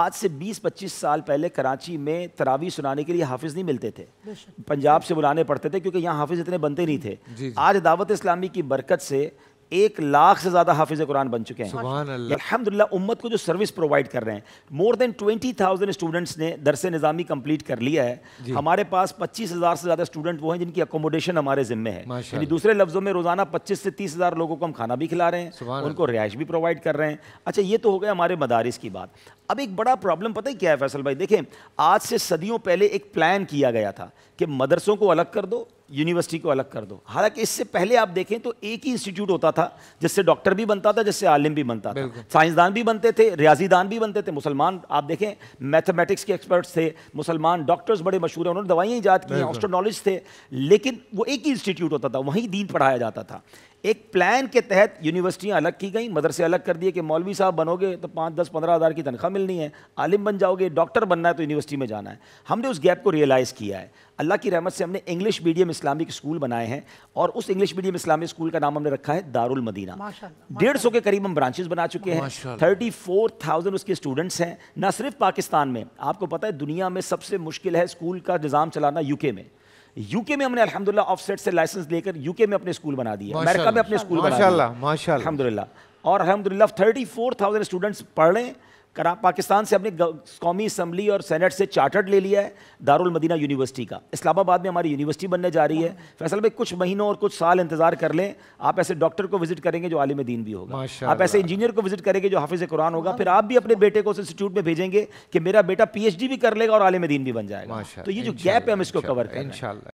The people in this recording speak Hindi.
आज से 20-25 साल पहले कराची में तरावी सुनाने के लिए हाफिज़ नहीं मिलते थे पंजाब से बुलाने पड़ते थे क्योंकि यहाँ हाफिज़ इतने बनते नहीं थे जी जी। आज दावत इस्लामी की बरकत से एक लाख से ज़्यादा हाफिज़ कुरान बन चुके हैं अलहमदिल्ला उम्मत को जो सर्विस प्रोवाइड कर रहे हैं more than twenty thousand students ने दरस निज़ामी कंप्लीट कर लिया है हमारे पास पच्चीस हज़ार से ज़्यादा स्टूडेंट वो हैं जिनकी अकोमोडेशन हमारे जिम्मे है यानी दूसरे लफ्ज़ों में रोज़ाना पच्चीस से तीस हज़ार लोगों को हम खाना भी खिला रहे हैं उनको रिहायश भी प्रोवाइड कर रहे हैं अच्छा ये तो हो गया हमारे मदारस की बात अब एक बड़ा प्रॉब्लम पता ही क्या है फैसल भाई देखें आज से सदियों पहले एक प्लान किया गया था कि मदरसों को अलग कर दो यूनिवर्सिटी को अलग कर दो हालांकि इससे पहले आप देखें तो एक ही इंस्टीट्यूट होता था जिससे डॉक्टर भी बनता था जिससे आलिम भी बनता था साइंसदान भी बनते थे रियाजीदान भी बनते थे मुसलमान आप देखें मैथमेटिक्स के एक्सपर्ट्स थे मुसलमान डॉक्टर्स बड़े मशहूर हैं उन्होंने दवाइयाँ ईजाद की ऑस्ट्रोनॉलिज थे लेकिन वो एक ही इंस्टीट्यूट होता था वहीं दीन पढ़ाया जाता था एक प्लान के तहत यूनिवर्सिटियाँ अलग की गई मदरसे अलग कर दिए कि मौलवी साहब बनोगे तो पाँच दस पंद्रह हज़ार की तनख्वाह मिलनी है आलिम बन जाओगे डॉक्टर बनना है तो यूनिवर्सिटी में जाना है हमने उस गैप को रियलाइज़ किया है अल्लाह की रहमत से हमने इंग्लिश मीडियम इस्लामिक स्कूल बनाए हैं और उस इंग्लिश मीडियम इस्लामिक स्कूल का नाम हमने रखा है दारुल मदीना डेढ़ सौ के करीब हम ब्रांचेस बना चुके हैं थर्टी फोर थाउजेंड उसके स्टूडेंट्स हैं ना सिर्फ पाकिस्तान में आपको पता है दुनिया में सबसे मुश्किल है स्कूल का निज़ाम चलाना यूके में यूके में हमने अलहमदिल्ला ऑफसेट से लाइसेंस लेकर यूके में अपने स्कूल बना दिए अमेरिका में अपने स्कूल बना दिए अलहमदिल्ला और अलहमदिल्ला थर्टी फोर थाउजेंड स्टूडेंट्स पढ़ रहे हैं करा पाकिस्तान से अपने कौमी असम्बली और सेनेट से चार्टर्ड ले लिया है दारुल मदीना यूनिवर्सिटी का इस्लामाबाद में हमारी यूनिवर्सिटी बनने जा रही है फैसल भाई कुछ महीनों और कुछ साल इंतजार कर लें आप ऐसे डॉक्टर को विजिट करेंगे जो आलिम दीन भी होगा आप ऐसे इंजीनियर को विजिट करेंगे जो हाफिज़ कुरान होगा फिर आप भी अपने बेटे को उस इंस्टीट्यूट में भेजेंगे कि मेरा बेटा पी भी कर लेगा और आलिम दीन भी बन जाएगा तो ये जो गैप है हम इसको कवर करें